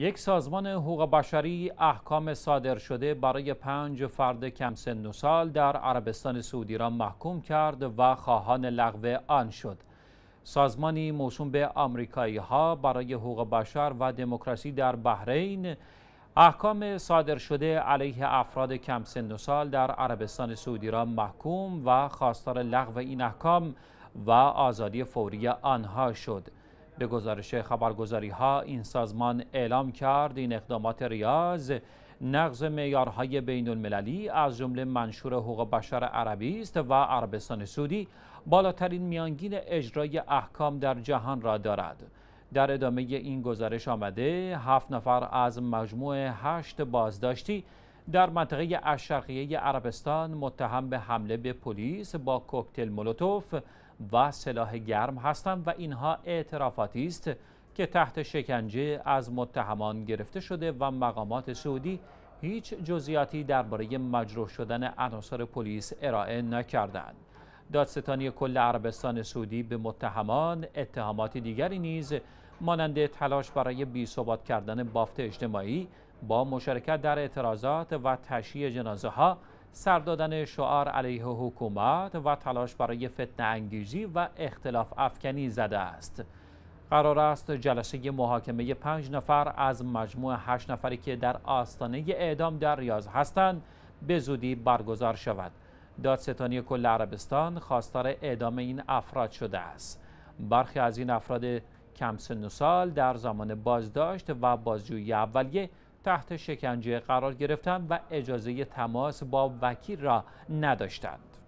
یک سازمان حقوق بشری احکام صادر شده برای پنج فرد کم سن و سال در عربستان سعودی را محکوم کرد و خواهان لغو آن شد. سازمانی موسوم به آمریکایی ها برای حقوق بشر و دموکراسی در بحرین احکام صادر شده علیه افراد کم سن و سال در عربستان سعودی را محکوم و خواستار لغو این احکام و آزادی فوری آنها شد. به گزارش خبرگزاری ها این سازمان اعلام کرد این اقدامات ریاض نقض معیارهای بین المللی از جمله منشور حقوق بشر عربی است و عربستان سعودی بالاترین میانگین اجرای احکام در جهان را دارد در ادامه این گزارش آمده هفت نفر از مجموع هشت بازداشتی در منطقه اشرقیه عربستان متهم به حمله به پلیس با کوکتل مولوتوف و سلاح گرم هستند و اینها اعترافاتی است که تحت شکنجه از متهمان گرفته شده و مقامات سعودی هیچ جزئیاتی درباره مجروح شدن عناصر پلیس ارائه نکردند. دادستانی کل عربستان سعودی به متهمان اتهامات دیگری نیز مانند تلاش برای بیثبات کردن بافت اجتماعی با مشارکت در اعتراضات و تشییع جنازه ها سر دادن شعار علیه حکومت و تلاش برای فتنه انگیزی و اختلاف افکنی زده است قرار است جلسه محاکمه پنج نفر از مجموع هشت نفری که در آستانه اعدام در ریاض هستند به زودی برگزار شود دادستانی کل عربستان خواستار اعدام این افراد شده است برخی از این افراد کم سن و سال در زمان بازداشت و بازجویی اولیه تحت شکنجه قرار گرفتند و اجازه تماس با وکیل را نداشتند.